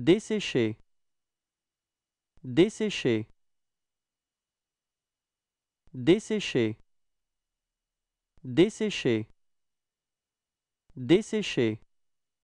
Dessécher. Dessécher. Dessécher. Dessécher. Dessécher.